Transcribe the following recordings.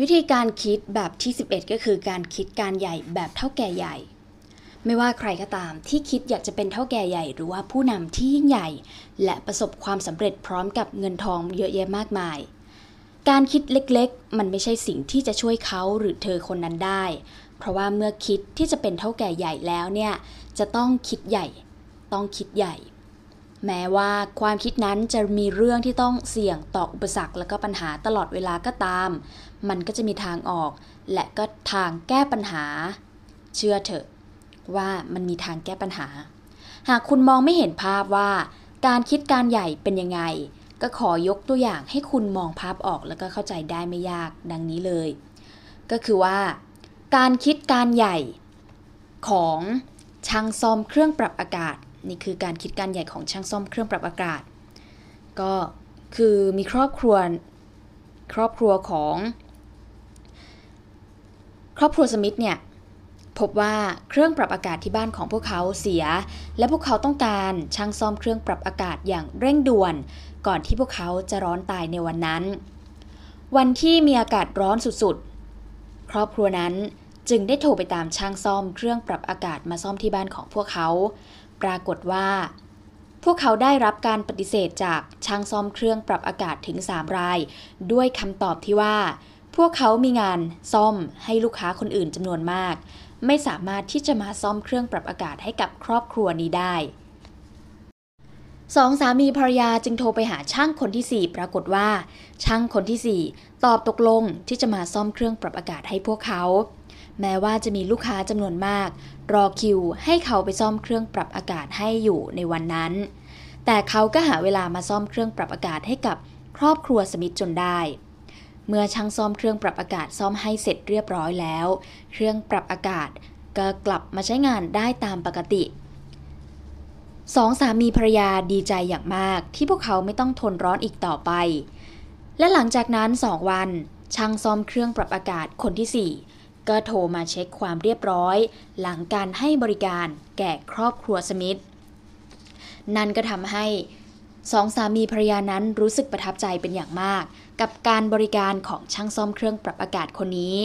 วิธีการคิดแบบที่ 11 ก็คือการคิดการใหญ่แบบเท่าแก่ใหญ่ ไม่ว่าใครก็ตามที่คิดอยากจะเป็นเท่าแก่ใหญ่หรือว่าผู้นำที่ยิ่งใหญ่ และประสบความสำเร็จพร้อมกับเงินทองเยอะแยะมากมาย การคิดเล็กๆ มันไม่ใช่สิ่งที่จะช่วยเขาหรือเธอคนนั้นได้ เพราะว่าเมื่อคิดที่จะเป็นเท่าแก่ใหญ่แล้วเนี่ยจะต้องคิดใหญ่ ต้องคิดใหญ่ แม้ว่าความคิดนั้นจะมีเรื่องที่ต้องเสี่ยงต่ออุปสรรคและก็ปัญหาตลอดเวลาก็ตามมันก็จะมีทางออกและก็ทางแก้ปัญหา เชื่อเถอะว่ามันมีทางแก้ปัญหา หากคุณมองไม่เห็นภาพว่า การคิดการใหญ่เป็นยังไง ก็ขอยกตัวอย่างให้คุณมองภาพออกแล้วก็เข้าใจได้ไม่ยากดังนี้เลย ก็คือว่า การคิดการใหญ่ ของช่างซ่อมเครื่องปรับอากาศ นี่คือการคิดการใหญ่ของช่างซ่อมเครื่องปรับอากาศ ก็คือมีครอบครัวครอบครัวของครอบครัวสมิธเนี่ยพบว่าเครื่องปรับอากาศที่บ้านของพวกเขาเสีย และพวกเขาต้องการช่างซ่อมเครื่องปรับอากาศอย่างเร่งด่วน ก่อนที่พวกเขาจะร้อนตายในวันนั้น วันที่มีอากาศร้อนสุดๆครอบครัวนั้นจึงได้โทรไปตามช่างซ่อมเครื่องปรับอากาศมาซ่อมที่บ้านของพวกเขา ปรากฏว่า พวกเขาได้รับการปฏิเสธจากช่างซ่อมเครื่องปรับอากาศถึง3ราย ด้วยคำตอบที่ว่าพวกเขามีงานซ่อมให้ลูกค้าคนอื่นจำนวนมาก ไม่สามารถที่จะมาซ่อมเครื่องปรับอากาศให้กับครอบครัวนี้ได้สองสามีภรรยาจึงโทรไปหาช่างคนที่สี่ปรากฏว่า ช่างคนที่สี่ตอบตกลงที่จะมาซ่อมเครื่องปรับอากาศให้พวกเขา แม้ว่าจะมีลูกค้าจำนวนมาก รอคิว ให้เขาไปซ่อมเครื่องปรับอากาศให้อยู่ในวันนั้น แต่เขาก็หาเวลามาซ่อมเครื่องปรับอากาศให้กับครอบครัวสมิธจนได้เมื่อช่างซ่อมเครื่องปรับอากาศซ่อมให้เสร็จเรียบร้อยแล้ว เครื่องปรับอากาศก็กลับมาใช้งานได้ตามปกติสองสามีภรรยาดีใจอย่างมาก ที่พวกเขาไม่ต้องทนร้อนอีกต่อไป และหลังจากนั้นสองวัน ช่างซ่อมเครื่องปรับอากาศคนที่ 4 ก็โทรมาเช็คความเรียบร้อย หลังการให้บริการแก่ครอบครัวสมิธ นั่นก็ทำให้สองสามีภรรยานั้นรู้สึกประทับใจเป็นอย่างมาก กับการบริการของช่างซ่อมเครื่องปรับอากาศคนนี้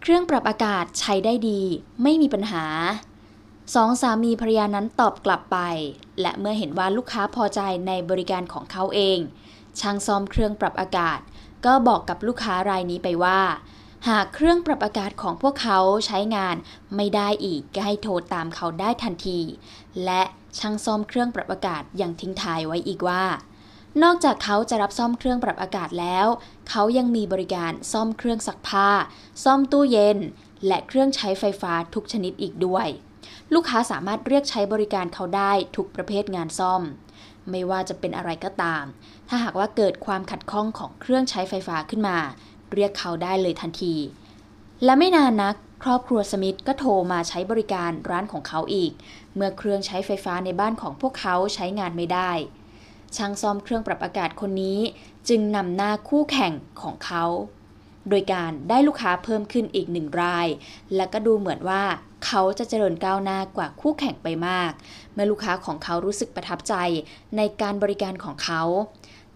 เครื่องปรับอากาศใช้ได้ดีไม่มีปัญหา สอง สามีภรรยานั้นตอบกลับไป และเมื่อเห็นว่าลูกค้าพอใจในบริการของเขาเอง ช่างซ่อมเครื่องปรับอากาศก็บอกกับลูกค้ารายนี้ไปว่า หากเครื่องปรับอากาศของพวกเขาใช้งานไม่ได้อีกก็ให้โทรตามเขาได้ทันที และช่างซ่อมเครื่องปรับอากาศยังทิ้งทายไว้อีกว่า นอกจากเขาจะรับซ่อมเครื่องปรับอากาศแล้วเขายังมีบริการซ่อมเครื่องซักผ้า ซ่อมตู้เย็น และเครื่องใช้ไฟฟ้าทุกชนิดอีกด้วย ลูกค้าสามารถเรียกใช้บริการเขาได้ทุกประเภทงานซ่อม ไม่ว่าจะเป็นอะไรก็ตาม ถ้าหากว่าเกิดความขัดข้องของเครื่องใช้ไฟฟ้าขึ้นมา เรียกเขาได้เลยทันที และไม่นานนัก ครอบครัวสมิธก็โทรมาใช้บริการร้านของเขาอีกเมื่อเครื่องใช้ไฟฟ้าในบ้านของพวกเขาใช้งานไม่ได้ ช่างซ่อมเครื่องปรับอากาศคนนี้ จึงนำหน้าคู่แข่งของเขา โดยการได้ลูกค้าเพิ่มขึ้นอีกหนึ่งราย และก็ดูเหมือนว่าเขาจะเจริญก้าวหน้ากว่าคู่แข่งไปมาก เมื่อลูกค้าของเขารู้สึกประทับใจในการบริการของเขา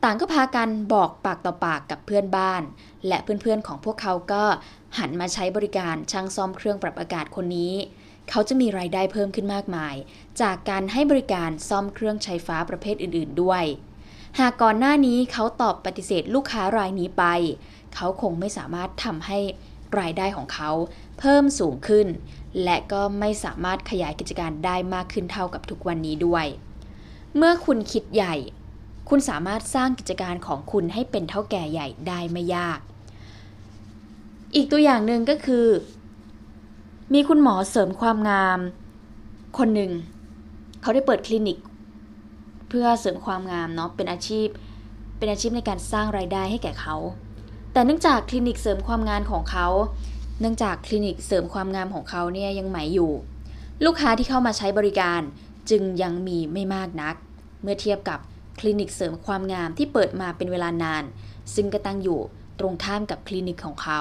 ต่างก็พากันบอกปากต่อปากกับเพื่อนบ้าน และเพื่อนๆของพวกเขาก็หันมาใช้บริการช่างซ่อมเครื่องปรับอากาศคนนี้เขาจะมีรายได้เพิ่มขึ้นมากมาย จากการให้บริการซ่อมเครื่องใช้ฟ้าประเภทอื่นๆด้วย หากก่อนหน้านี้เขาตอบปฏิเสธลูกค้ารายนี้ไป เขาคงไม่สามารถทำให้รายได้ของเขาเพิ่มสูงขึ้น และก็ไม่สามารถขยายกิจการได้มากขึ้นเท่ากับทุกวันนี้ด้วย เมื่อคุณคิดใหญ่ คุณสามารถสร้างกิจการของคุณให้เป็นเท่าแก่ใหญ่ได้ไม่ยาก อีกตัวอย่างหนึ่งก็คือมีคุณหมอเสริมความงามคนหนึ่ง เขาได้เปิดคลินิก เพื่อเสริมความงามเนาะเป็นอาชีพ เป็นอาชีพในการสร้างรายได้ให้แก่เขาแต่เนื่องจากคลินิกเสริมความงามของเขาเนื่องจากคลินิกเสริมความงามของเขาเนี่ยยังใหม่อยู่ ลูกค้าที่เข้ามาใช้บริการจึงยังมีไม่มากนัก เมื่อเทียบกับคลินิกเสริมความงามที่เปิดมาเป็นเวลานาน ซึ่งก็ตั้งอยู่ตรงข้ามกับคลินิกของเขา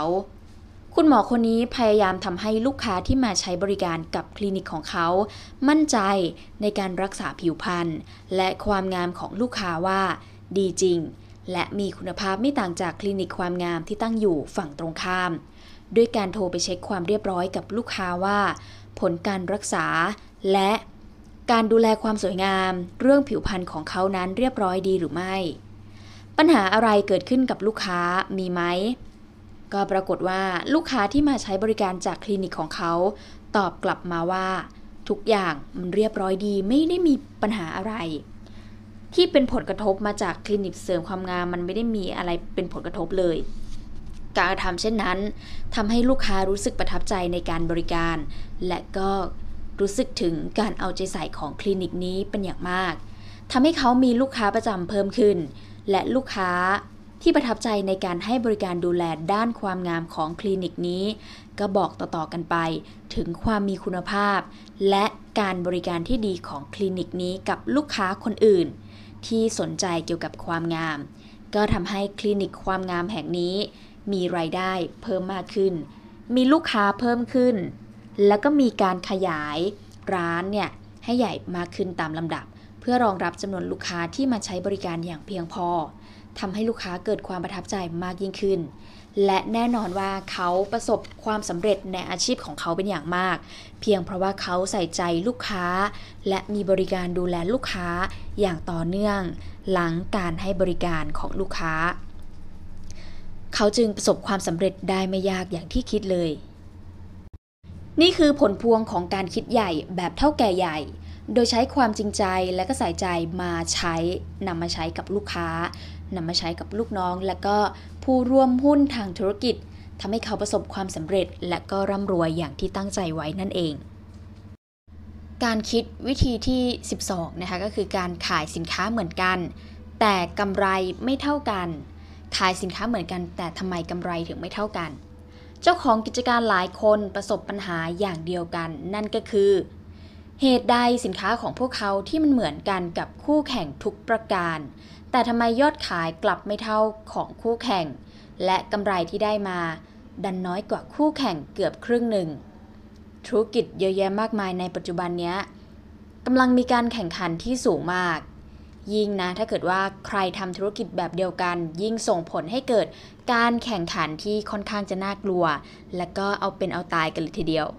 คุณหมอคนนี้พยายามทำให้ลูกค้าที่มาใช้บริการกับคลินิกของเขา มั่นใจในการรักษาผิวพรรณและความงามของลูกค้าว่าดีจริงและมีคุณภาพไม่ต่างจากคลินิกความงามที่ตั้งอยู่ฝั่งตรงข้าม ด้วยการโทรไปเช็คความเรียบร้อยกับลูกค้าว่า ผลการรักษาและการดูแลความสวยงาม เรื่องผิวพรรณของเขานั้นเรียบร้อยดีหรือไม่ ปัญหาอะไรเกิดขึ้นกับลูกค้ามีไหมก็ปรากฏว่าลูกค้าที่มาใช้บริการจากคลินิกของเขา ตอบกลับมาว่าทุกอย่างมันเรียบร้อยดีไม่ได้มีปัญหาอะไร ที่เป็นผลกระทบมาจากคลินิกเสริมความงามมันไม่ได้มีอะไรเป็นผลกระทบเลย การกระทำเช่นนั้นทำให้ลูกค้ารู้สึกประทับใจในการบริการ และก็รู้สึกถึงการเอาใจใส่ของคลินิกนี้เป็นอย่างมากทำให้เขามีลูกค้าประจำเพิ่มขึ้น และลูกค้าที่ประทับใจในการให้บริการดูแลด้านความงามของคลินิกนี้ ก็บอกต่อๆกันไป ถึงความมีคุณภาพ และการบริการที่ดีของคลินิกนี้กับลูกค้าคนอื่น ที่สนใจเกี่ยวกับความงาม ก็ทำให้คลินิกความงามแห่งนี้มีรายได้เพิ่มมากขึ้น มีลูกค้าเพิ่มขึ้น แล้วก็มีการขยายร้านเนี่ยให้ใหญ่มากขึ้นตามลำดับ เพื่อรองรับจำนวนลูกค้าที่มาใช้บริการอย่างเพียงพอทำให้ลูกค้าเกิดความประทับใจมากยิ่งขึ้น และแน่นอนว่าเขาประสบความสำเร็จในอาชีพของเขาเป็นอย่างมาก เพียงเพราะว่าเขาใส่ใจลูกค้า และมีบริการดูแลลูกค้าอย่างต่อเนื่องหลังการให้บริการของลูกค้า เขาจึงประสบความสำเร็จได้ไม่ยากอย่างที่คิดเลย นี่คือผลพวงของการคิดใหญ่แบบเท่าแก่ใหญ่ โดยใช้ความจริงใจและก็ใส่ใจมาใช้นำมาใช้กับลูกค้านำมาใช้กับลูกน้อง และก็ผู้ร่วมหุ้นทางธุรกิจทำให้เขาประสบความสำเร็จ และก็ร่ำรวยอย่างที่ตั้งใจไว้นั่นเอง การคิดวิธีที่ 12นะคะก็คือการขายสินค้าเหมือนกัน แต่กำไรไม่เท่ากัน ขายสินค้าเหมือนกัน แต่ทำไมกำไรถึงไม่เท่ากัน เจ้าของกิจการหลายคนประสบปัญหาอย่างเดียวกัน นั่นก็คือเหตุใดสินค้าของพวกเขาที่มันเหมือนกันกับคู่แข่งทุกประการ แต่ทำไมยอดขายกลับไม่เท่าของคู่แข่ง และกำไรที่ได้มา ดันน้อยกว่าคู่แข่งเกือบครึ่งหนึ่ง ธุรกิจเยอะแยะมากมายในปัจจุบันนี้กำลังมีการแข่งขันที่สูงมาก ยิ่งนะถ้าเกิดว่าใครทำธุรกิจแบบเดียวกัน ยิ่งส่งผลให้เกิดการแข่งขันที่ค่อนข้างจะน่ากลัว และก็เอาเป็นเอาตายกันเลยทีเดียว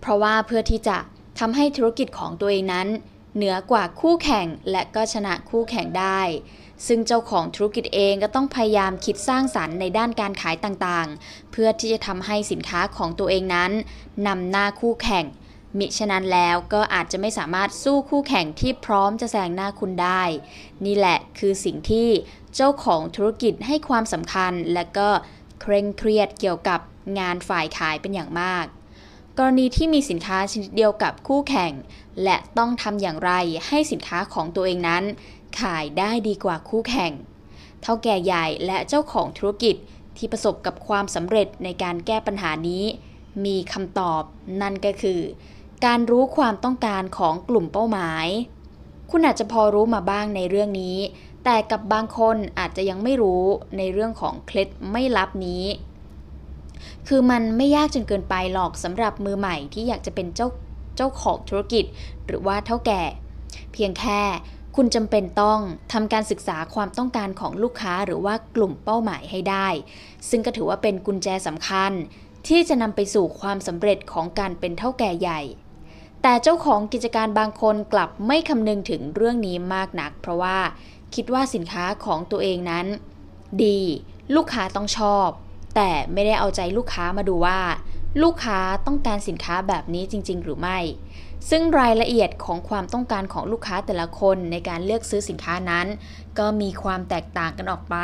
เพราะว่าเพื่อที่จะทำให้ธุรกิจของตัวเองนั้น เหนือกว่าคู่แข่งและก็ชนะคู่แข่งได้ ซึ่งเจ้าของธุรกิจเองก็ต้องพยายามคิดสร้างสารรค์ในด้านการขายต่างๆ เพื่อที่จะทำให้สินค้าของตัวเองนั้นนำหน้าคู่แข่ง มิฉะนั้นแล้วก็อาจจะไม่สามารถสู้คู่แข่งที่พร้อมจะแซงหน้าคุณได้ นี่แหละคือสิ่งที่เจ้าของธุรกิจให้ความสำคัญและก็เคร่งเครียดเกี่ยวกับงานฝ่ายขายเป็นอย่างมากกรณีที่มีสินค้าชนิดเดียวกับคู่แข่ง และต้องทำอย่างไรให้สินค้าของตัวเองนั้นขายได้ดีกว่าคู่แข่ง เท่าแก่ใหญ่และเจ้าของธุรกิจที่ประสบกับความสำเร็จในการแก้ปัญหานี้ มีคำตอบนั่นก็คือ การรู้ความต้องการของกลุ่มเป้าหมาย คุณอาจจะพอรู้มาบ้างในเรื่องนี้ แต่กับบางคนอาจจะยังไม่รู้ในเรื่องของเคล็ดไม่ลับนี้คือมันไม่ยากจนเกินไปหรอกสำหรับมือใหม่ที่อยากจะเป็นเจ้าเจ้าของธุรกิจหรือว่าเท่าแก่ เพียงแค่คุณจำเป็นต้องทำการศึกษาความต้องการของลูกค้าหรือว่ากลุ่มเป้าหมายให้ได้ ซึ่งก็ถือว่าเป็นกุญแจสำคัญ ที่จะนำไปสู่ความสำเร็จของการเป็นเท่าแก่ใหญ่ แต่เจ้าของกิจการบางคนกลับไม่คำนึงถึงเรื่องนี้มากนัก เพราะว่าคิดว่าสินค้าของตัวเองนั้นดี ลูกค้าต้องชอบแต่ไม่ได้เอาใจลูกค้ามาดูว่า ลูกค้าต้องการสินค้าแบบนี้จริงๆหรือไม่ ซึ่งรายละเอียดของความต้องการของลูกค้าแต่ละคนในการเลือกซื้อสินค้านั้น ก็มีความแตกต่างกันออกไป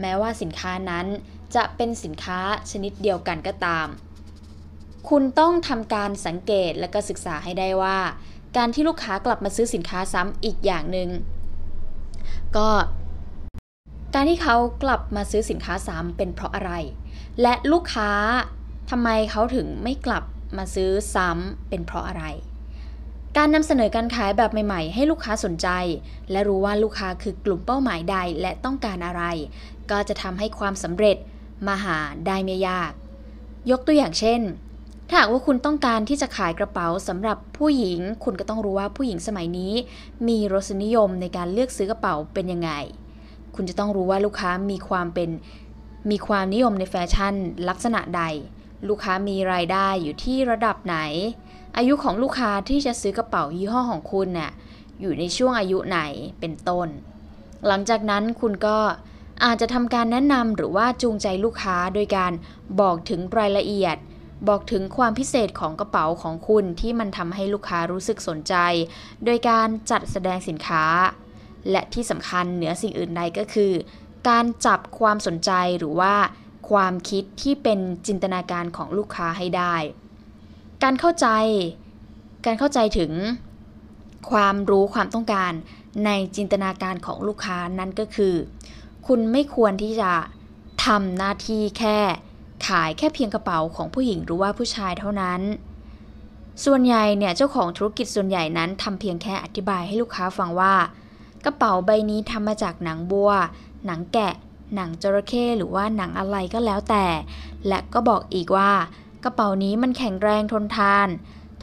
แม้ว่าสินค้านั้นจะเป็นสินค้าชนิดเดียวกันก็ตาม คุณต้องทำการสังเกตและก็ศึกษาให้ได้ว่าการที่ลูกค้ากลับมาซื้อสินค้าซ้ำอีกอย่างหนึง่งก็การที่เขากลับมาซื้อสินค้าซ้ำเป็นเพราะอะไร และลูกค้าทำไมเขาถึงไม่กลับมาซื้อซ้ำเป็นเพราะอะไร การนำเสนอการขายแบบใหม่ๆ ให้ลูกค้าสนใจ และรู้ว่าลูกค้าคือกลุ่มเป้าหมายใดและต้องการอะไร ก็จะทำให้ความสำเร็จมาหาได้ไม่ยาก ยกตัวอย่างเช่น ถ้าหากว่าคุณต้องการที่จะขายกระเป๋าสำหรับผู้หญิง คุณก็ต้องรู้ว่าผู้หญิงสมัยนี้ มีรสนิยมในการเลือกซื้อกระเป๋าเป็นยังไงคุณจะต้องรู้ว่าลูกค้ามีความเป็นมีความนิยมในแฟชั่น ลักษณะใด ลูกค้ามีรายได้อยู่ที่ระดับไหน อายุของลูกค้าที่จะซื้อกระเป๋ายี่ห้อของคุณน่ะอยู่ในช่วงอายุไหนเป็นต้น หลังจากนั้นคุณก็อาจจะทำการแนะนำหรือว่าจูงใจลูกค้าโดยการบอกถึงรายละเอียด บอกถึงความพิเศษของกระเป๋าของคุณ ที่มันทำให้ลูกค้ารู้สึกสนใจ โดยการจัดแสดงสินค้าและที่สำคัญเหนือสิ่งอื่นใดก็คือ การจับความสนใจหรือว่า ความคิดที่เป็นจินตนาการของลูกค้าให้ได้ การเข้าใจ การเข้าใจถึง ความรู้ความต้องการในจินตนาการของลูกค้านั่นก็คือ คุณไม่ควรที่จะทำหน้าที่แค่ ขายแค่เพียงกระเป๋าของผู้หญิงหรือว่าผู้ชายเท่านั้น ส่วนใหญ่เนี่ยเจ้าของธุรกิจส่วนใหญ่นั้นทำเพียงแค่อธิบายให้ลูกค้าฟังว่ากระเป๋าใบนี้ทำมาจากหนังบัว หนังแกะ หนังจระเข้หรือว่าหนังอะไรก็แล้วแต่ และก็บอกอีกว่า กระเป๋านี้มันแข็งแรงทนทาน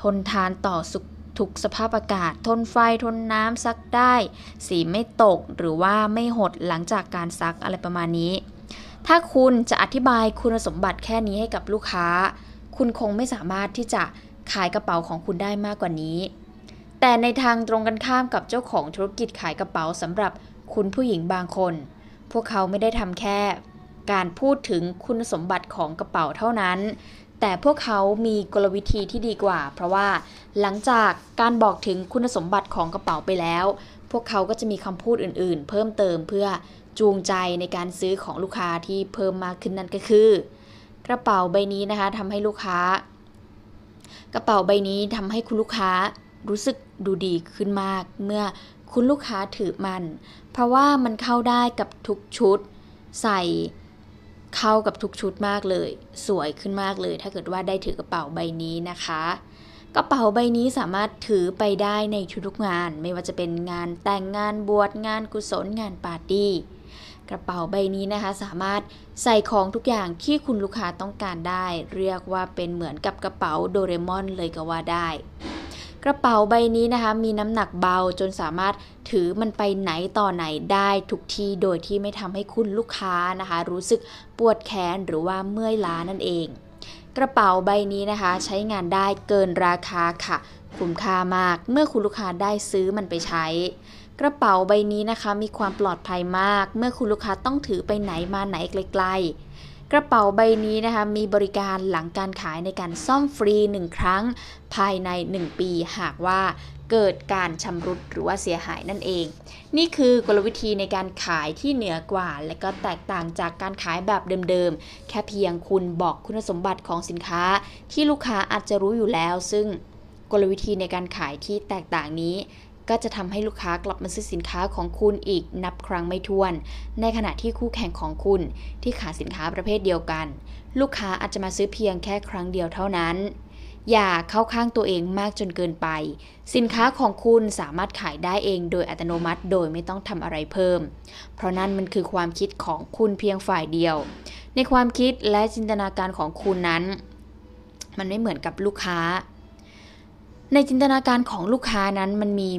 ทนทานต่อสุขทุกสภาพอากาศ ทนไฟ ทนน้ำซักได้ สีไม่ตกหรือว่าไม่หดหลังจากการซักอะไรประมาณนี้ ถ้าคุณจะอธิบายคุณสมบัติแค่นี้ให้กับลูกค้า คุณคงไม่สามารถที่จะขายกระเป๋าของคุณได้มากกว่านี้แต่ในทางตรงกันข้ามกับเจ้าของธุรกิจขายกระเป๋าสำหรับคุณผู้หญิงบางคน พวกเขาไม่ได้ทำแค่การพูดถึงคุณสมบัติของกระเป๋าเท่านั้น แต่พวกเขามีกลวิธีที่ดีกว่า เพราะว่าหลังจากการบอกถึงคุณสมบัติของกระเป๋าไปแล้ว พวกเขาก็จะมีคำพูดอื่น ๆ เพิ่มเติมเพื่อจูงใจในการซื้อของลูกค้าที่เพิ่มมาขึ้นนั่นก็คือ กระเป๋าใบนี้นะคะทำให้ลูกค้า กระเป๋าใบนี้ทำให้คุณลูกค้ารู้สึกดูดีขึ้นมากเมื่อคุณลูกค้าถือมัน เพราะว่ามันเข้าได้กับทุกชุด ใส่เข้ากับทุกชุดมากเลย สวยขึ้นมากเลย ถ้าเกิดว่าได้ถือกระเป๋าใบนี้นะคะ กระเป๋าใบนี้สามารถถือไปได้ในทุกงาน ไม่ว่าจะเป็นงานแต่งงานบวชงานกุศลงานปาร์ตี้ กระเป๋าใบนี้นะคะ สามารถใส่ของทุกอย่างที่คุณลูกค้าต้องการได้ เรียกว่าเป็นเหมือนกับกระเป๋าโดเรมอน เลยก็ว่าได้กระเป๋าใบนี้นะคะ มีน้ำหนักเบาจนสามารถถือมันไปไหนต่อไหนได้ทุกที่โดยที่ไม่ทำให้คุณลูกค้านะคะ รู้สึกปวดแขนหรือว่าเมื่อยล้านั่นเอง กระเป๋าใบนี้นะคะ ใช้งานได้เกินราคาค่ะคุ้มค่ามากเมื่อคุณลูกค้าได้ซื้อมันไปใช้ กระเป๋าใบนี้นะคะ มีความปลอดภัยมาก เมื่อคุณลูกค้าต้องถือไปไหนมาไหนไกลกระเป๋าใบนี้นะคะมีบริการหลังการขายในการซ่อมฟรี 1 ครั้ง ภายใน 1 ปี หากว่าเกิดการชำรุดหรือว่าเสียหายนั่นเอง นี่คือกลวิธีในการขายที่เหนือกว่า และก็แตกต่างจากการขายแบบเดิมๆแค่เพียงคุณบอกคุณสมบัติของสินค้า ที่ลูกค้าอาจจะรู้อยู่แล้ว ซึ่งกลวิธีในการขายที่แตกต่างนี้ก็จะทำให้ลูกค้ากลับมาซื้อสินค้าของคุณอีกนับครั้งไม่ถ้วน ในขณะที่คู่แข่งของคุณที่ขายสินค้าประเภทเดียวกัน ลูกค้าอาจจะมาซื้อเพียงแค่ครั้งเดียวเท่านั้น อย่าเข้าข้างตัวเองมากจนเกินไป สินค้าของคุณสามารถขายได้เองโดยอัตโนมัติโดยไม่ต้องทำอะไรเพิ่ม เพราะนั่นมันคือความคิดของคุณเพียงฝ่ายเดียว ในความคิดและจินตนาการของคุณนั้น มันไม่เหมือนกับลูกค้าในจินตนาการของลูกค้านั้นมันมี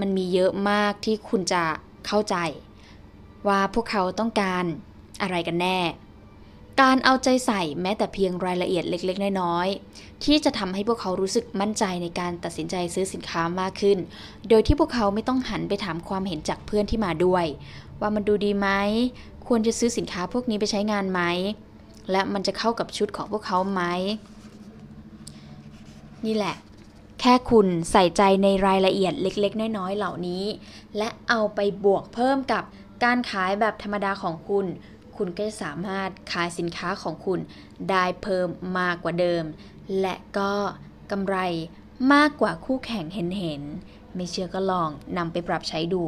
มันมีเยอะมากที่คุณจะเข้าใจ ว่าพวกเขาต้องการอะไรกันแน่ การเอาใจใส่แม้แต่เพียงรายละเอียดเล็ก ๆ น้อยๆที่จะทำให้พวกเขารู้สึกมั่นใจในการตัดสินใจซื้อสินค้ามากขึ้น โดยที่พวกเขาไม่ต้องหันไปถามความเห็นจากเพื่อนที่มาด้วย ว่ามันดูดีไหมควรจะซื้อสินค้าพวกนี้ไปใช้งานไหมและมันจะเข้ากับชุดของพวกเขาไหมนี่แหละแค่คุณใส่ใจในรายละเอียดเล็กๆน้อยๆเหล่านี้ และเอาไปบวกเพิ่มกับการขายแบบธรรมดาของคุณ คุณก็จะสามารถขายสินค้าของคุณได้เพิ่มมากกว่าเดิม และก็กำไรมากกว่าคู่แข่งเห็นๆ ไม่เชื่อก็ลองนำไปปรับใช้ดู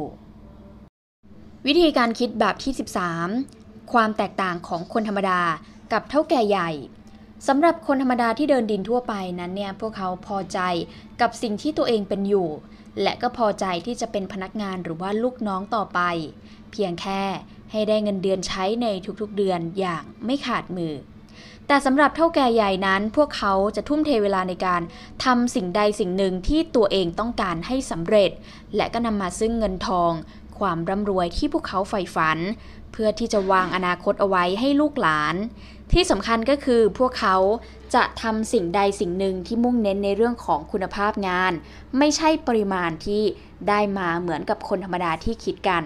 วิธีการคิดแบบที่ 13 ความแตกต่างของคนธรรมดากับเท่าแก่ใหญ่สำหรับคนธรรมดาที่เดินดินทั่วไปนั้นเนี่ยพวกเขาพอใจกับสิ่งที่ตัวเองเป็นอยู่ และก็พอใจที่จะเป็นพนักงานหรือว่าลูกน้องต่อไป เพียงแค่ให้ได้เงินเดือนใช้ในทุกๆเดือนอย่างไม่ขาดมือ แต่สำหรับเท่าแก่ใหญ่นั้น พวกเขาจะทุ่มเทเวลาในการทำสิ่งใดสิ่งหนึ่งที่ตัวเองต้องการให้สำเร็จ และก็นำมาซึ่งเงินทอง ความร่ำรวยที่พวกเขาใฝ่ฝัน เพื่อที่จะวางอนาคตเอาไว้ให้ลูกหลานที่สำคัญก็คือพวกเขาจะทำสิ่งใดสิ่งหนึ่งที่มุ่งเน้นในเรื่องของคุณภาพงาน ไม่ใช่ปริมาณที่ได้มาเหมือนกับคนธรรมดาที่คิดกัน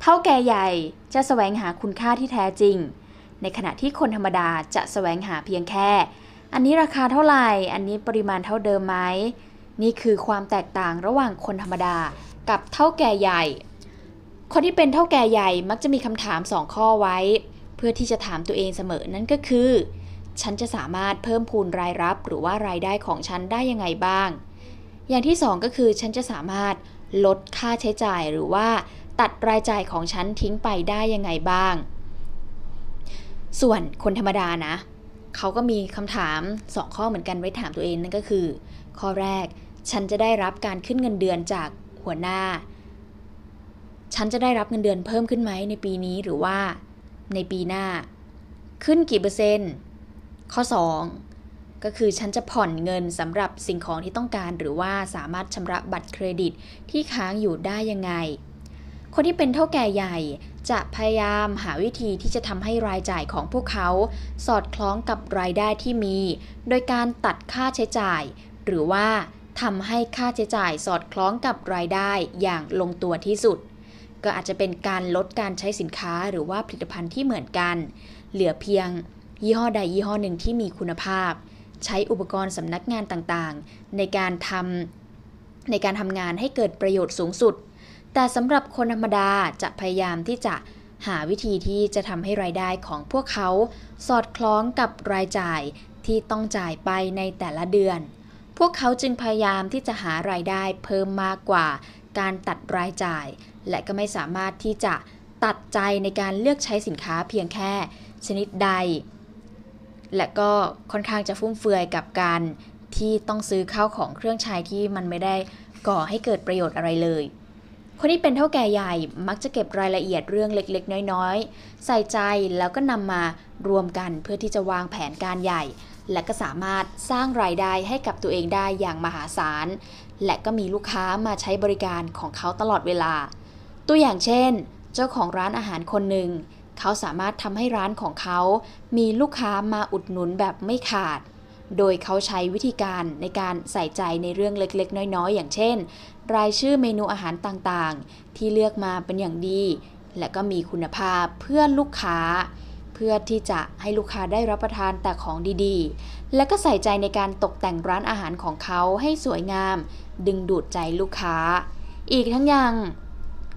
เท่าแก่ใหญ่จะสแสวงหาคุณค่าที่แท้จริง ในขณะที่คนธรรมดาจะสแสวงหาเพียงแค่ อันนี้ราคาเท่าไหร่อันนี้ปริมาณเท่าเดิมไหมนี่คือความแตกต่างระหว่างคนธรรมดากับเท่าแก่ใหญ่คนที่เป็นเท่าแก่ใหญ่มักจะมีคำถามสองข้อไว้เพื่อที่จะถามตัวเองเสมอนั่นก็คือ ฉันจะสามารถเพิ่มพูนรายรับหรือว่ารายได้ของฉันได้ยังไงบ้าง อย่างที่ 2 ก็คือ ฉันจะสามารถลดค่าใช้จ่ายหรือว่า ตัดรายจ่ายของฉันทิ้งไปได้ยังไงบ้าง ส่วนคนธรรมดานะเขาก็มีคำถาม 2 ข้อเหมือนกันไว้ถามตัวเองนั่นก็คือ ข้อแรกฉันจะได้รับการขึ้นเงินเดือนจากหัวหน้า ฉันจะได้รับเงินเดือนเพิ่มขึ้นไหมในปีนี้หรือว่าในปีหน้า ขึ้นกี่เปอร์เซ็นต์ข้อ2 ก็คือฉันจะผ่อนเงินสำหรับสิ่งของที่ต้องการหรือว่าสามารถชำระบัตรเครดิตที่ค้างอยู่ได้ยังไง คนที่เป็นเท่าแก่ใหญ่จะพยายามหาวิธีที่จะทำให้รายจ่ายของพวกเขา สอดคล้องกับรายได้ที่มี โดยการตัดค่าใช้จ่าย หรือว่าทำให้ค่าใช้จ่ายสอดคล้องกับรายได้อย่างลงตัวที่สุดก็อาจจะเป็นการลดการใช้สินค้าหรือว่าผลิตภัณฑ์ที่เหมือนกัน เหลือเพียง ยี่ห้อใดยี่ห้อหนึ่งที่มีคุณภาพ ใช้อุปกรณ์สำนักงานต่างๆ ในการทำในการทำงานให้เกิดประโยชน์สูงสุด แต่สำหรับคนธรรมดาจะพยายามที่จะหาวิธีที่จะทำให้รายได้ของพวกเขาสอดคล้องกับรายจ่ายที่ต้องจ่ายไปในแต่ละเดือน พวกเขาจึงพยายามที่จะหารายได้เพิ่มมากกว่าการตัดรายจ่ายและก็ไม่สามารถที่จะตัดใจในการเลือกใช้สินค้าเพียงแค่ ชนิดใด และก็ค่อนข้างจะฟุ่มเฟือยกับการที่ต้องซื้อข้าวของเครื่องใช้ที่มันไม่ได้ก่อให้เกิดประโยชน์อะไรเลย คนที่เป็นเท่าแก่ใหญ่มักจะเก็บรายละเอียดเรื่องเล็กๆ น้อยๆ ใส่ใจแล้วก็นำมารวมกันเพื่อที่จะวางแผนการใหญ่ และก็สามารถสร้างรายได้ให้กับตัวเองได้อย่างมหาศาลและก็มีลูกค้ามาใช้บริการของเขาตลอดเวลาตัวอย่างเช่น เจ้าของร้านอาหารคนหนึ่ง เขาสามารถทำให้ร้านของเขา มีลูกค้ามาอุดหนุนแบบไม่ขาด โดยเขาใช้วิธีการในการใส่ใจในเรื่องเล็กๆน้อย ๆ อย่างเช่น รายชื่อเมนูอาหารต่างๆ ที่เลือกมาเป็นอย่างดี และก็มีคุณภาพเพื่อลูกค้า เพื่อที่จะให้ลูกค้าได้รับประทานแต่ของดีๆ และก็ใส่ใจในการตกแต่งร้านอาหารของเขาให้สวยงาม ดึงดูดใจลูกค้า อีกทั้งยัง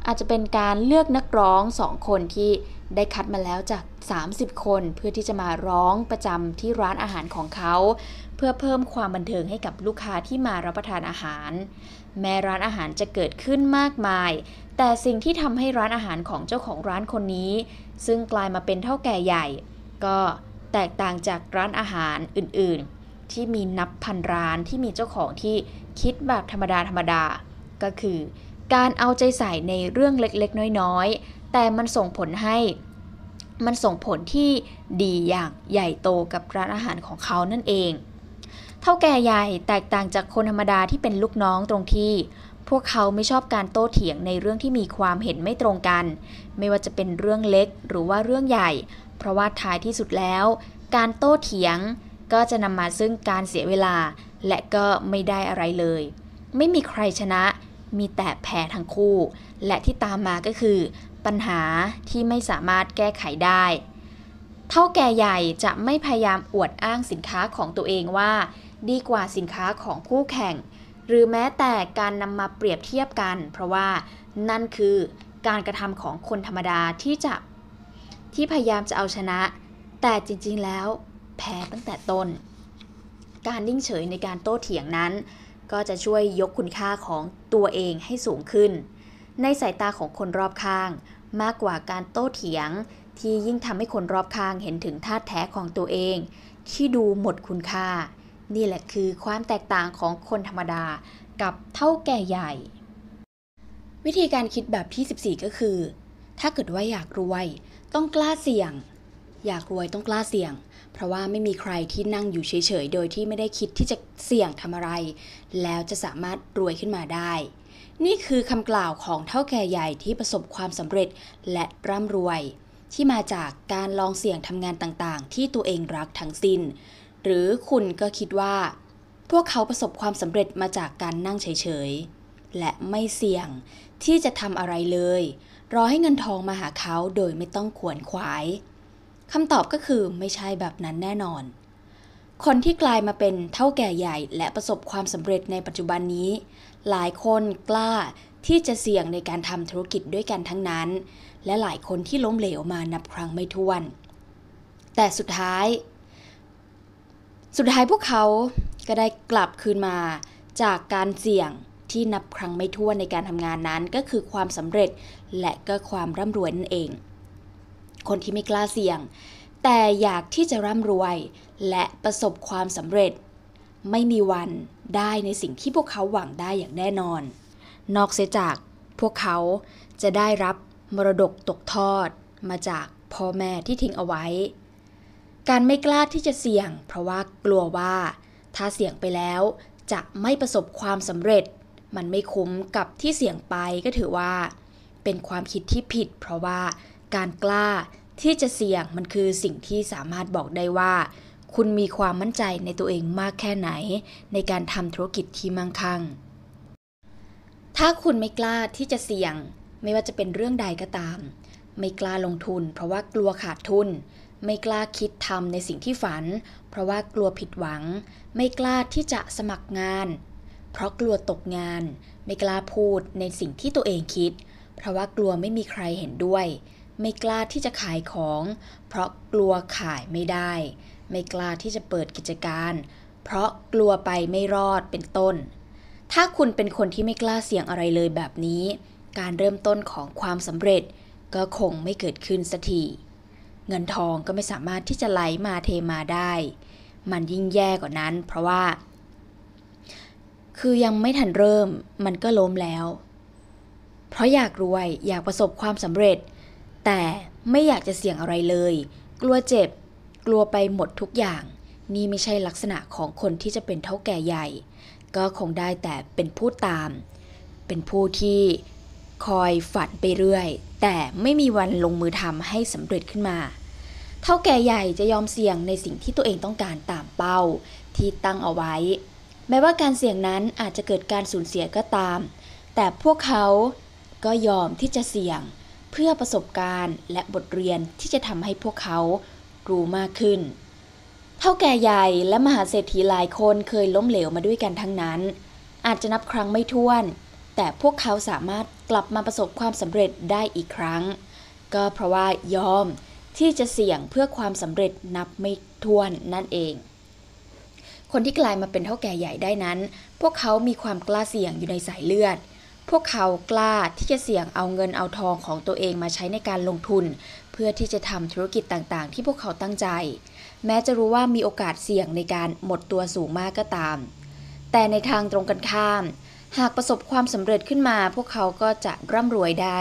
อาจจะเป็นการเลือกนักร้องสองคนที่ได้คัดมาแล้วจาก 30 คนเพื่อที่จะมาร้องประจำที่ร้านอาหารของเขาเพื่อเพิ่มความบันเทิงให้กับลูกค้าที่มารับประทานอาหาร แม้ร้านอาหารจะเกิดขึ้นมากมาย แต่สิ่งที่ทำให้ร้านอาหารของเจ้าของร้านคนนี้ ซึ่งกลายมาเป็นเท่าแก่ใหญ่ ก็แตกต่างจากร้านอาหารอื่นๆ ที่มีนับพันร้านที่มีเจ้าของที่คิดแบบธรรมดาธรรมดาก็คือการเอาใจใส่ในเรื่องเล็ก ๆ น้อย ๆ แต่มันส่งผลให้ มันส่งผลที่ดีอย่างใหญ่โตกับร้านอาหารของเขานั่นเอง เท่าแก่ใหญ่แตกต่างจากคนธรรมดาที่เป็นลูกน้องตรงที่ พวกเขาไม่ชอบการโต้เถียงในเรื่องที่มีความเห็นไม่ตรงกัน ไม่ว่าจะเป็นเรื่องเล็กหรือว่าเรื่องใหญ่ เพราะว่าท้ายที่สุดแล้ว การโต้เถียงก็จะนำมาซึ่งการเสียเวลาและก็ไม่ได้อะไรเลย ไม่มีใครชนะมีแต่แพ้ทั้งคู่ และที่ตามมาก็คือ ปัญหาที่ไม่สามารถแก้ไขได้ เท่าแก่ใหญ่จะไม่พยายามอวดอ้างสินค้าของตัวเองว่า ดีกว่าสินค้าของคู่แข่ง หรือแม้แต่การนำมาเปรียบเทียบกัน เพราะว่านั่นคือการกระทำของคนธรรมดาที่จะที่พยายามจะเอาชนะ แต่จริงๆแล้ว แพ้ตั้งแต่ต้นการนิ่งเฉยในการโต้เถียงนั้นก็จะช่วยยกคุณค่าของตัวเองให้สูงขึ้น ในสายตาของคนรอบข้างมากกว่าการโต้เถียงที่ยิ่งทำให้คนรอบข้างเห็นถึงท่าแท้ของตัวเอง ที่ดูหมดคุณค่า นี่แหละคือความแตกต่างของคนธรรมดากับเท่าแก่ใหญ่ วิธีการคิดแบบที่ 1 4 ก็คือ ถ้าเกิดว่าอยากรวยต้องกล้าเสี่ยง อยากรวยต้องกล้าเสี่ยงเพราะว่าไม่มีใครที่นั่งอยู่เฉยๆ โดยที่ไม่ได้คิดที่จะเสี่ยงทำอะไร แล้วจะสามารถรวยขึ้นมาได้ นี่คือคำกล่าวของเท่าแก่ใหญ่ที่ประสบความสำเร็จและร่ำรวย ที่มาจากการลองเสี่ยงทำงานต่างๆ ที่ตัวเองรักทั้งสิน้น หรือคุณก็คิดว่า พวกเขาประสบความสำเร็จมาจากการนั่งเฉยๆและไม่เสี่ยงที่จะทำอะไรเลยรอให้เงินทองมาหาเขาโดยไม่ต้องขวนขวายคำตอบก็คือไม่ใช่แบบนั้นแน่นอน คนที่กลายมาเป็นเท่าแก่ใหญ่และประสบความสำเร็จในปัจจุบันนี้ หลายคนกล้าที่จะเสี่ยงในการทำธุรกิจด้วยกันทั้งนั้น และหลายคนที่ล้มเหลวมานับครั้งไม่ถ้วน แต่สุดท้าย สุดท้ายพวกเขาก็ได้กลับคืนมาจากการเสี่ยงที่นับครั้งไม่ถ้วนในการทำงานนั้นก็คือความสำเร็จและก็ความร่ำรวยนั่นเองคนที่ไม่กล้าเสี่ยง แต่อยากที่จะร่ำรวยและประสบความสำเร็จ ไม่มีวันได้ในสิ่งที่พวกเขาหวังได้อย่างแน่นอน นอกเสียจากพวกเขาจะได้รับมรดกตกทอด มาจากพ่อแม่ที่ทิ้งเอาไว้ การไม่กล้าที่จะเสี่ยงเพราะว่ากลัวว่าถ้าเสี่ยงไปแล้วจะไม่ประสบความสำเร็จ มันไม่คุ้มกับที่เสี่ยงไปก็ถือว่า เป็นความคิดที่ผิด เพราะว่าการกล้าที่จะเสี่ยงมันคือสิ่งที่สามารถบอกได้ว่า คุณมีความมั่นใจในตัวเองมากแค่ไหน ในการทำธุรกิจที่มั่งคั่ง ถ้าคุณไม่กล้าที่จะเสี่ยง ไม่ว่าจะเป็นเรื่องใดก็ตาม ไม่กล้าลงทุน เพราะว่ากลัวขาดทุน ไม่กล้าคิดทำในสิ่งที่ฝัน เพราะว่ากลัวผิดหวัง ไม่กล้าที่จะสมัครงาน เพราะกลัวตกงาน ไม่กล้าพูดในสิ่งที่ตัวเองคิด เพราะว่ากลัวไม่มีใครเห็นด้วยไม่กล้าที่จะขายของ เพราะกลัวขายไม่ได้ ไม่กล้าที่จะเปิดกิจการ เพราะกลัวไปไม่รอดเป็นต้น ถ้าคุณเป็นคนที่ไม่กล้าเสี่ยงอะไรเลยแบบนี้ การเริ่มต้นของความสำเร็จ ก็คงไม่เกิดขึ้นสักที เงินทองก็ไม่สามารถที่จะไหลมาเทมาได้ มันยิ่งแย่กว่านั้น เพราะว่า คือยังไม่ทันเริ่มมันก็ล้มแล้ว เพราะอยากรวยอยากประสบความสำเร็จแต่ไม่อยากจะเสี่ยงอะไรเลย กลัวเจ็บ กลัวไปหมดทุกอย่าง นี่ไม่ใช่ลักษณะของคนที่จะเป็นเท่าแก่ใหญ่ ก็คงได้แต่เป็นผู้ตาม เป็นผู้ที่คอยฝันไปเรื่อย แต่ไม่มีวันลงมือทำให้สำเร็จขึ้นมา เท่าแก่ใหญ่จะยอมเสี่ยงในสิ่งที่ตัวเองต้องการตามเป้าที่ตั้งเอาไว้ แม้ว่าการเสี่ยงนั้นอาจจะเกิดการสูญเสียก็ตาม แต่พวกเขา ก็ยอมที่จะเสี่ยงเพื่อประสบการณ์และบทเรียนที่จะทำให้พวกเขารู้มากขึ้น เท่าแก่ใหญ่และมหาเศรษฐีหลายคนเคยล้มเหลวมาด้วยกันทั้งนั้น อาจจะนับครั้งไม่ถ้วน แต่พวกเขาสามารถกลับมาประสบความสำเร็จได้อีกครั้ง ก็เพราะว่ายอมที่จะเสี่ยงเพื่อความสำเร็จนับไม่ถ้วนนั่นเอง คนที่กลายมาเป็นเท่าแก่ใหญ่ได้นั้น พวกเขามีความกล้าเสี่ยงอยู่ในสายเลือดพวกเขากล้าที่จะเสี่ยงเอาเงินเอาทองของตัวเองมาใช้ในการลงทุน เพื่อที่จะทำธุรกิจต่างๆ ที่พวกเขาตั้งใจ แม้จะรู้ว่ามีโอกาสเสี่ยงในการหมดตัวสูงมากก็ตาม แต่ในทางตรงกันข้าม หากประสบความสำเร็จขึ้นมา พวกเขาก็จะร่ำรวยได้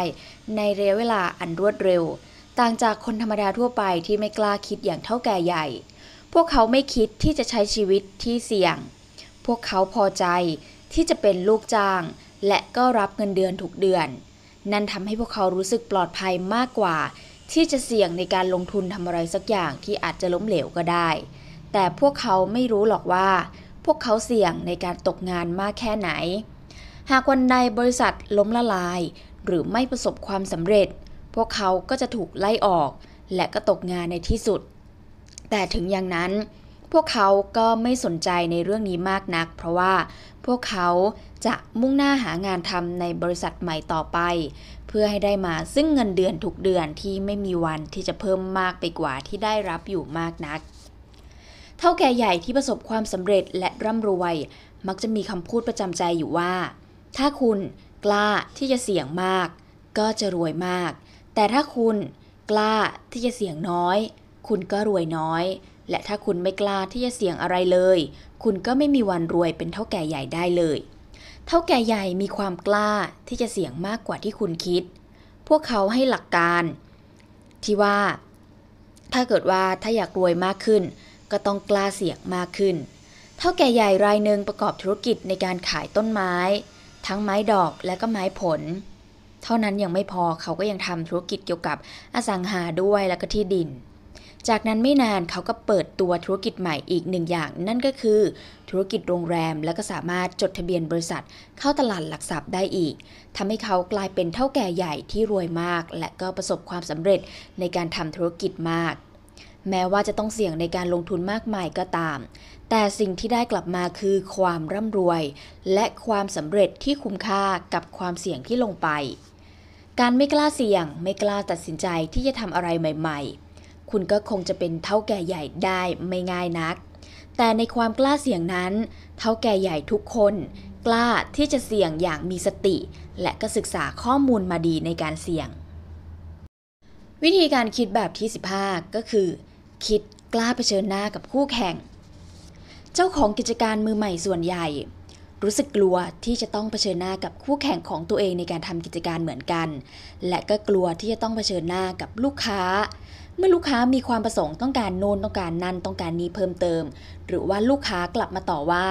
ในระยะเวลาอันรวดเร็ว ต่างจากคนธรรมดาทั่วไปที่ไม่กล้าคิดอย่างเท่าแก่ใหญ่ พวกเขาไม่คิดที่จะใช้ชีวิตที่เสี่ยง พวกเขาพอใจที่จะเป็นลูกจ้างและก็รับเงินเดือนทุกเดือน นั่นทำให้พวกเขารู้สึกปลอดภัยมากกว่า ที่จะเสี่ยงในการลงทุนทำอะไรสักอย่างที่อาจจะล้มเหลวก็ได้ แต่พวกเขาไม่รู้หรอกว่า พวกเขาเสี่ยงในการตกงานมากแค่ไหน หากวันใดบริษัทล้มละลาย หรือไม่ประสบความสำเร็จ พวกเขาก็จะถูกไล่ออก และก็ตกงานในที่สุด แต่ถึงอย่างนั้นพวกเขาก็ไม่สนใจในเรื่องนี้มากนัก เพราะว่าพวกเขาจะมุ่งหน้าหางานทำในบริษัทใหม่ต่อไป เพื่อให้ได้มาซึ่งเงินเดือนทุกเดือนที่ไม่มีวันที่จะเพิ่มมากไปกว่าที่ได้รับอยู่มากนัก เท่าแก่ใหญ่ที่ประสบความสำเร็จและร่ำรวยมักจะมีคำพูดประจำใจอยู่ว่า ถ้าคุณกล้าที่จะเสี่ยงมาก ก็จะรวยมาก แต่ถ้าคุณ กล้าที่จะเสี่ยงน้อย คุณก็รวยน้อยและถ้าคุณไม่กล้าที่จะเสี่ยงอะไรเลย คุณก็ไม่มีวันรวยเป็นเท่าแก่ใหญ่ได้เลย เท่าแก่ใหญ่มีความกล้าที่จะเสี่ยงมากกว่าที่คุณคิด พวกเขาให้หลักการ ที่ว่า ถ้าเกิดว่าถ้าอยากรวยมากขึ้น ก็ต้องกล้าเสี่ยงมากขึ้น เท่าแก่ใหญ่รายหนึ่งประกอบธุรกิจในการขายต้นไม้ ทั้งไม้ดอกและก็ไม้ผล เท่านั้นยังไม่พอเขาก็ยังทำธุรกิจเกี่ยวกับอสังหาด้วยและก็ที่ดินจากนั้นไม่นานเขาก็เปิดตัวธุรกิจใหม่อีกหนึ่งอย่าง นั่นก็คือธุรกิจโรงแรมและก็สามารถจดทะเบียนบริษัทเข้าตลาดหลักทรัพย์ได้อีก ทำให้เขากลายเป็นเท่าแก่ใหญ่ที่รวยมาก และก็ประสบความสำเร็จในการทำธุรกิจมาก แม้ว่าจะต้องเสี่ยงในการลงทุนมากมายก็ตาม แต่สิ่งที่ได้กลับมาคือ ความร่ำรวย และความสำเร็จที่คุ้มค่ากับความเสี่ยงที่ลงไป การไม่กล้าเสี่ยงไม่กล้าตัดสินใจที่จะทำอะไรใหม่ ๆคุณก็คงจะเป็นเท่าแก่ใหญ่ได้ไม่ง่ายนัก แต่ในความกล้าเสี่ยงนั้น เท่าแก่ใหญ่ทุกคน กล้าที่จะเสี่ยงอย่างมีสติ และก็ศึกษาข้อมูลมาดีในการเสี่ยง วิธีการคิดแบบที่ 15 ก็คือ คิดกล้าเผชิญหน้ากับคู่แข่ง เจ้าของกิจการมือใหม่ส่วนใหญ่ รู้สึกกลัวที่จะต้องเผชิญหน้ากับคู่แข่งของตัวเองในการทำกิจการเหมือนกัน และก็กลัวที่จะต้องเผชิญหน้ากับลูกค้าเมื่อลูกค้ามีความประสงค์ต้องการโน่นต้องการนั่นต้องการนี้เพิ่มเติม หรือว่าลูกค้ากลับมาต่อว่า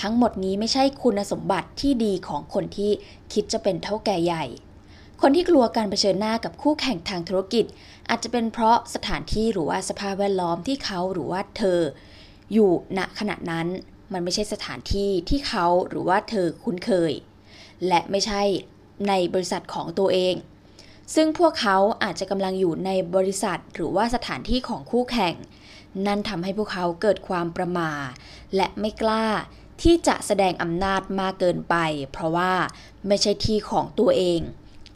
ทั้งหมดนี้ไม่ใช่คุณสมบัติที่ดีของคนที่คิดจะเป็นเท่าแก่ใหญ่ คนที่กลัวการเผชิญหน้ากับคู่แข่งทางธุรกิจ อาจจะเป็นเพราะสถานที่หรือว่าสภาพแวดล้อมที่เขาหรือว่าเธอ อยู่ณขณะนั้นมันไม่ใช่สถานที่ที่เขาหรือว่าเธอคุ้นเคย และไม่ใช่ในบริษัทของตัวเองซึ่งพวกเขาอาจจะกำลังอยู่ในบริษัทหรือว่าสถานที่ของคู่แข่ง นั่นทำให้พวกเขาเกิดความประมา และไม่กล้าที่จะแสดงอำนาจมากเกินไป เพราะว่าไม่ใช่ที่ของตัวเอง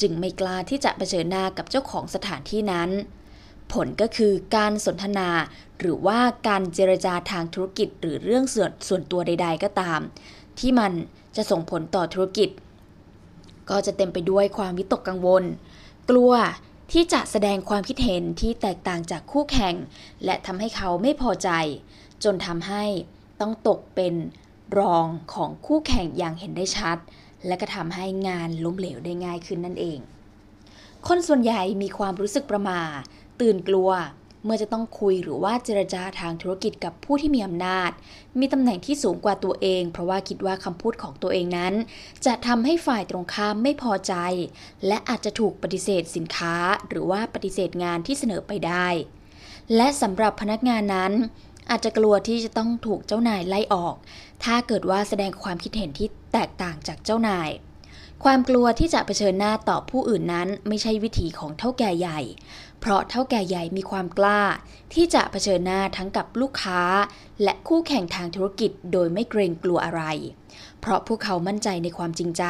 จึงไม่กล้าที่จะเผชิญหน้ากับเจ้าของสถานที่นั้น ผลก็คือการสนทนาหรือว่าการเจรจาทางธุรกิจหรือเรื่องส่วนส่วนตัวใด ๆก็ตาม ที่มันจะส่งผลต่อธุรกิจ ก็จะเต็มไปด้วยความวิตกกังวลกลัวที่จะแสดงความคิดเห็นที่แตกต่างจากคู่แข่ง และทำให้เขาไม่พอใจ จนทำให้ต้องตกเป็นรองของคู่แข่งอย่างเห็นได้ชัด และก็ทำให้งานล้มเหลวได้ง่ายขึ้นนั่นเอง คนส่วนใหญ่มีความรู้สึกประมาตื่นกลัวเมื่อจะต้องคุยหรือว่าเจรจาทางธุรกิจกับผู้ที่มีอำนาจ มีตำแหน่งที่สูงกว่าตัวเอง เพราะว่าคิดว่าคำพูดของตัวเองนั้น จะทำให้ฝ่ายตรงข้ามไม่พอใจ และอาจจะถูกปฏิเสธสินค้าหรือว่าปฏิเสธงานที่เสนอไปได้ และสำหรับพนักงานนั้น อาจจะกลัวที่จะต้องถูกเจ้านายไล่ออก ถ้าเกิดว่าแสดงความคิดเห็นที่แตกต่างจากเจ้านาย ความกลัวที่จะเผชิญหน้าต่อผู้อื่นนั้น ไม่ใช่วิถีของเท่าแก่ใหญ่เพราะเท่าแก่ใหญ่มีความกล้าที่จะเผชิญหน้าทั้งกับลูกค้าและคู่แข่งทางธุรกิจโดยไม่เกรงกลัวอะไร เพราะพวกเขามั่นใจในความจริงใจ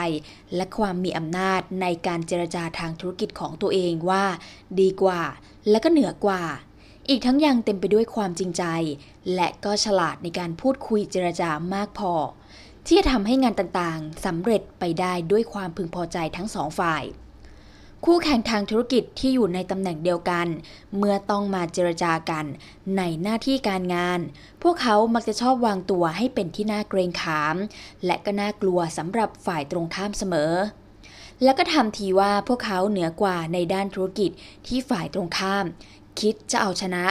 และความมีอำนาจในการเจรจาทางธุรกิจของตัวเองว่า ดีกว่าและก็เหนือกว่า อีกทั้งยังเต็มไปด้วยความจริงใจและก็ฉลาดในการพูดคุยเจรจามากพอ ที่จะทำให้งานต่างๆสำเร็จไปได้ด้วยความพึงพอใจทั้งสองฝ่ายคู่แข่งทางธุรกิจที่อยู่ในตำแหน่งเดียวกัน เมื่อต้องมาเจรจากัน ในหน้าที่การงาน พวกเขามักจะชอบวางตัวให้เป็นที่น่าเกรงขาม และก็น่ากลัวสำหรับฝ่ายตรงข้ามเสมอ และก็ทำทีว่าพวกเขาเหนือกว่าในด้านธุรกิจที่ฝ่ายตรงข้าม คิดจะเอาชนะ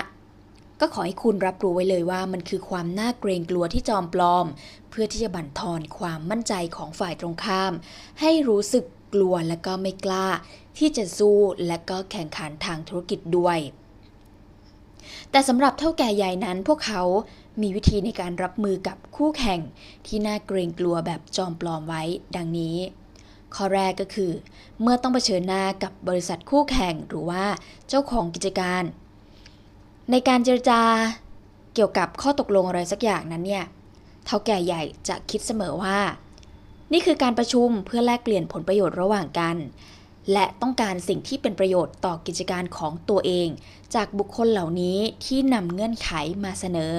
ก็ขอให้คุณรับรู้ไว้เลยว่ามันคือความน่าเกรงกลัวที่จอมปลอม เพื่อที่จะบั่นทอนความมั่นใจของฝ่ายตรงข้าม ให้รู้สึกกลัวและก็ไม่กล้าที่จะสู้และก็แข่งขันทางธุรกิจด้วย แต่สำหรับเท่าแก่ใหญ่นั้นพวกเขามีวิธีในการรับมือกับคู่แข่งที่น่าเกรงกลัวแบบจอมปลอมไว้ดังนี้ ข้อแรกก็คือเมื่อต้องเผชิญหน้ากับบริษัทคู่แข่งหรือว่าเจ้าของกิจการ ในการเจรจาเกี่ยวกับข้อตกลงอะไรสักอย่างนั้นเนี่ยเท่าแก่ใหญ่จะคิดเสมอว่า นี่คือการประชุมเพื่อแลกเปลี่ยนผลประโยชน์ระหว่างกันและต้องการสิ่งที่เป็นประโยชน์ต่อกิจการของตัวเอง จากบุคคลเหล่านี้ที่นำเงื่อนไขมาเสนอ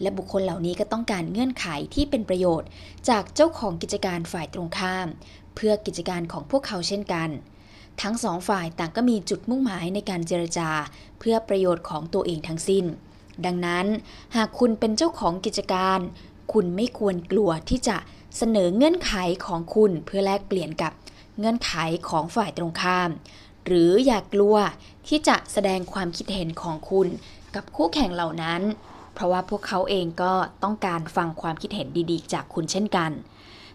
และบุคคลเหล่านี้ก็ต้องการเงื่อนไขที่เป็นประโยชน์ จากเจ้าของกิจการฝ่ายตรงข้าม เพื่อกิจการของพวกเขาเช่นกัน ทั้งสองฝ่ายต่างก็มีจุดมุ่งหมายในการเจรจา เพื่อประโยชน์ของตัวเองทั้งสิ้น ดังนั้น หากคุณเป็นเจ้าของกิจการ คุณไม่ควรกลัวที่จะเสนอเงื่อนไขของคุณเพื่อแลกเปลี่ยนกับเงื่อนไขของฝ่ายตรงข้าม หรืออย่ากลัวที่จะแสดงความคิดเห็นของคุณ กับคู่แข่งเหล่านั้น เพราะว่าพวกเขาเองก็ต้องการฟังความคิดเห็นดีๆ จากคุณเช่นกัน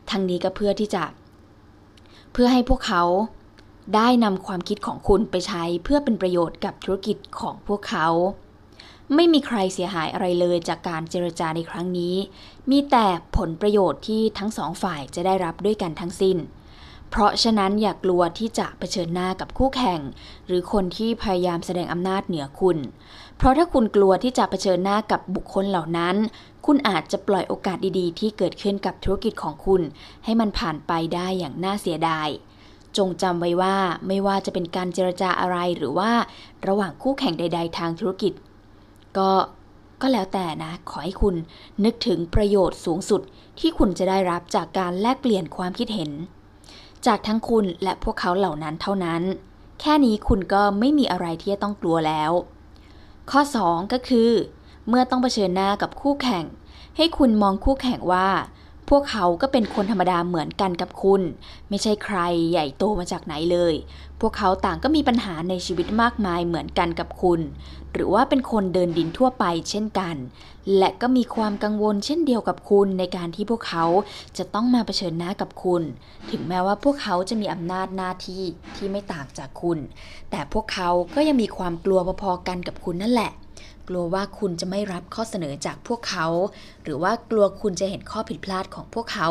ทั้งนี้ก็เพื่อที่จะ เพื่อให้พวกเขาได้นำความคิดของคุณไปใช้เพื่อเป็นประโยชน์กับธุรกิจของพวกเขา ไม่มีใครเสียหายอะไรเลยจากการเจรจาในครั้งนี้ มีแต่ผลประโยชน์ที่ทั้งสองฝ่ายจะได้รับด้วยกันทั้งสิน้นเพราะฉะนั้นอย่ากกลัวที่จะเผชิญหน้ากับคู่แข่ง หรือคนที่พยายามแสดงอำนาจเหนือคุณ เพราะถ้าคุณกลัวที่จะเผชิญหน้ากับบุคคลเหล่านั้น คุณอาจจะปล่อยโอกาสดีๆ ที่เกิดขึ้นกับธุรกิจของคุณ ให้มันผ่านไปได้อย่างน่าเสียดาย จงจำไว้ว่าไม่ว่าจะเป็นการเจรจาอะไรหรือว่าระหว่างคู่แข่งใด ๆ ทางธุรกิจ ก็ก็แล้วแต่นะขอให้คุณ นึกถึงประโยชน์สูงสุดที่คุณจะได้รับจากการแลกเปลี่ยนความคิดเห็นจากทั้งคุณและพวกเขาเหล่านั้นเท่านั้น แค่นี้คุณก็ไม่มีอะไรที่จะต้องกลัวแล้ว ข้อ2ก็คือ เมื่อต้องเผชิญหน้ากับคู่แข่งให้คุณมองคู่แข่งว่า พวกเขาก็เป็นคนธรรมดาเหมือนกันกับคุณ ไม่ใช่ใครใหญ่โตมาจากไหนเลย พวกเขาต่างก็มีปัญหาในชีวิตมากมายเหมือนกันกับคุณ หรือว่าเป็นคนเดินดินทั่วไปเช่นกันและก็มีความกังวลเช่นเดียวกับคุณในการที่พวกเขาจะต้องมาเผชิญหน้ากับคุณ ถึงแม้ว่าพวกเขาจะมีอำนาจหน้าที่ที่ไม่ต่างจากคุณ แต่พวกเขาก็ยังมีความกลัวพอๆกันกับคุณนั่นแหละ กลัวว่าคุณจะไม่รับข้อเสนอจากพวกเขา หรือว่ากลัวคุณจะเห็นข้อผิดพลาดของพวกเขา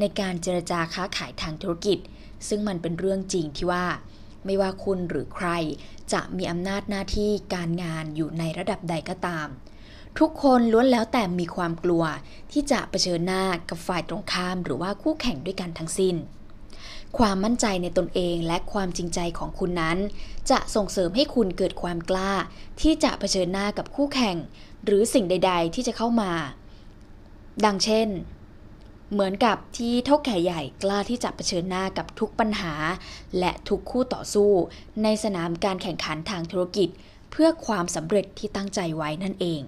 ในการเจรจาค้าขายทางธุรกิจ ซึ่งมันเป็นเรื่องจริงที่ว่า ไม่ว่าคุณหรือใคร จะมีอำนาจหน้าที่การงานอยู่ในระดับใดก็ตามทุกคนล้วนแล้วแต่มีความกลัวที่จะเผชิญหน้ากับฝ่ายตรงข้ามหรือว่าคู่แข่งด้วยกันทั้งสิ้น ความมั่นใจในตนเองและความจริงใจของคุณนั้นจะส่งเสริมให้คุณเกิดความกล้าที่จะเผชิญหน้ากับคู่แข่งหรือสิ่งใดๆ ที่จะเข้ามา ดังเช่น เหมือนกับที่เท่าแก่ใหญ่กล้าที่จะะเผชิญหน้ากับทุกปัญหาและทุกคู่ต่อสู้ในสนามการแข่งขันทางธุรกิจเพื่อความสำเร็จที่ตั้งใจไว้นั่นเอง